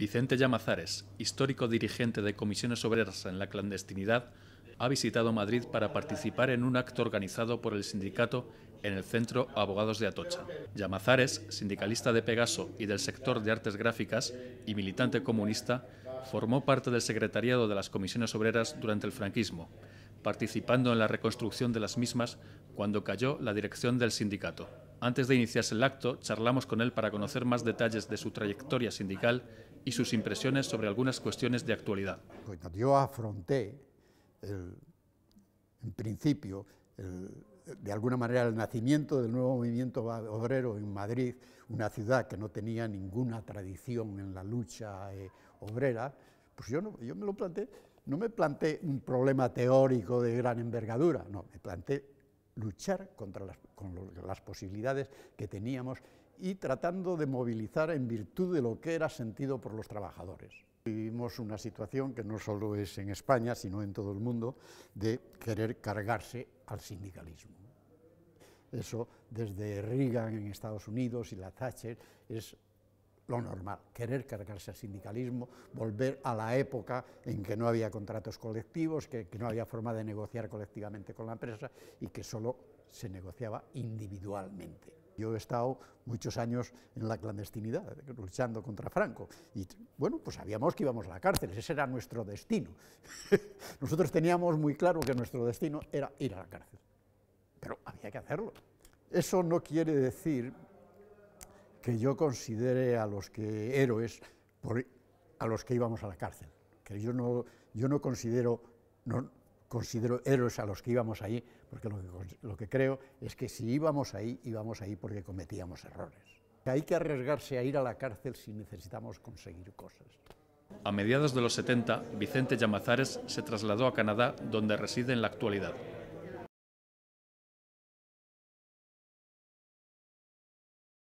Vicente Llamazares, histórico dirigente de comisiones obreras en la clandestinidad, ha visitado Madrid para participar en un acto organizado por el sindicato en el Centro Abogados de Atocha. Llamazares, sindicalista de Pegaso y del sector de artes gráficas y militante comunista, formó parte del secretariado de las comisiones obreras durante el franquismo, participando en la reconstrucción de las mismas cuando cayó la dirección del sindicato. Antes de iniciarse el acto, charlamos con él para conocer más detalles de su trayectoria sindical y sus impresiones sobre algunas cuestiones de actualidad. Cuando pues, yo afronté, en principio, de alguna manera el nacimiento del nuevo movimiento obrero en Madrid, una ciudad que no tenía ninguna tradición en la lucha eh, obrera, pues yo, no, yo me lo planteé, no me planteé un problema teórico de gran envergadura, no, me planteé luchar contra las, posibilidades que teníamos y tratando de movilizar en virtud de lo que era sentido por los trabajadores. Vivimos una situación que no solo es en España, sino en todo el mundo, de querer cargarse al sindicalismo. Eso desde Reagan en Estados Unidos y la Thatcher es lo normal, querer cargarse al sindicalismo, volver a la época en que no había contratos colectivos, que, no había forma de negociar colectivamente con la empresa y que solo se negociaba individualmente. Yo he estado muchos años en la clandestinidad, luchando contra Franco. Y bueno, pues sabíamos que íbamos a la cárcel, ese era nuestro destino. Nosotros teníamos muy claro que nuestro destino era ir a la cárcel, pero había que hacerlo. Eso no quiere decir que yo considere a los que héroes a los que íbamos a la cárcel. Que yo no, yo no considero, no considero héroes a los que íbamos ahí, porque lo que, lo que creo es que si íbamos ahí, íbamos ahí porque cometíamos errores. Hay que arriesgarse a ir a la cárcel si necesitamos conseguir cosas. A mediados de los 70, Vicente Llamazares se trasladó a Canadá, donde reside en la actualidad.